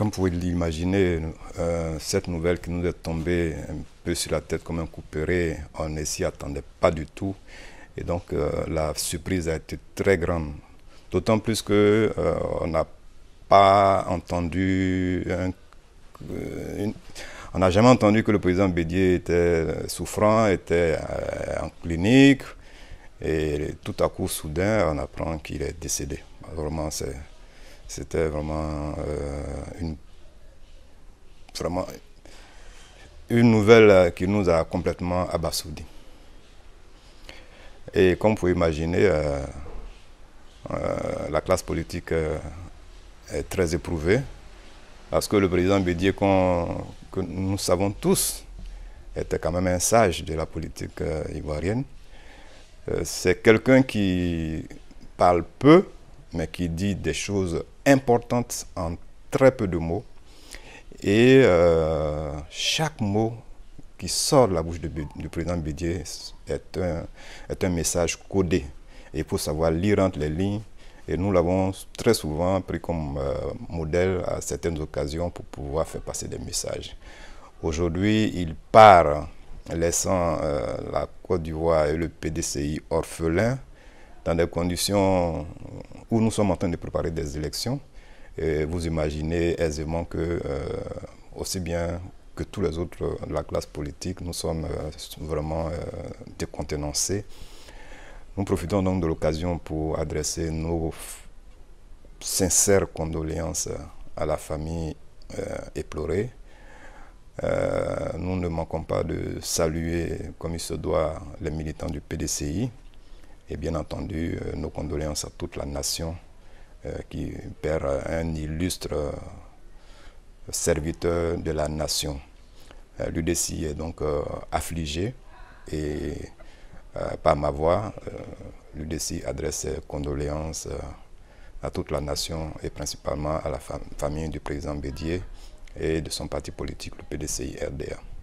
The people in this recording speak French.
Comme vous pouvez l'imaginer, euh, cette nouvelle qui nous est tombée un peu sur la tête comme un coup on ne s'y attendait pas du tout. Et donc euh, la surprise a été très grande. D'autant plus qu'on euh, n'a pas entendu, on n'a jamais entendu que le président Bédier était souffrant, était en clinique. Et tout à coup, soudain, on apprend qu'il est décédé. Vraiment, c'est c'était vraiment euh, une vraiment une nouvelle euh, qui nous a complètement abasourdis. Et comme vous pouvez imaginer, euh, la classe politique est très éprouvée, parce que le président Bédier, que nous savons tous, était quand même un sage de la politique ivoirienne. C'est quelqu'un qui parle peu, mais qui dit des choses importantes en très peu de mots. Et euh, chaque mot qui sort de la bouche du, président Bidier est un, message codé. Et il faut savoir lire entre les lignes. Et nous l'avons très souvent pris comme euh, modèle à certaines occasions pour pouvoir faire passer des messages. Aujourd'hui, il part laissant euh, la Côte d'Ivoire et le PDCI orphelins dans des conditions où nous sommes en train de préparer des élections. vous imaginez aisément que, euh, aussi bien que tous les autres de euh, la classe politique, nous sommes euh, vraiment décontenancés. Nous profitons donc de l'occasion pour adresser nos sincères condoléances à la famille éplorée. nous ne manquons pas de saluer, comme il se doit, les militants du PDCI, et bien entendu, euh, nos condoléances à toute la nation euh, qui perd euh, un illustre serviteur de la nation. L'UDC est donc affligé et par ma voix, l'UDC adresse ses condoléances à toute la nation et principalement à la famille du président Bédier et de son parti politique, le PDCI-RDA.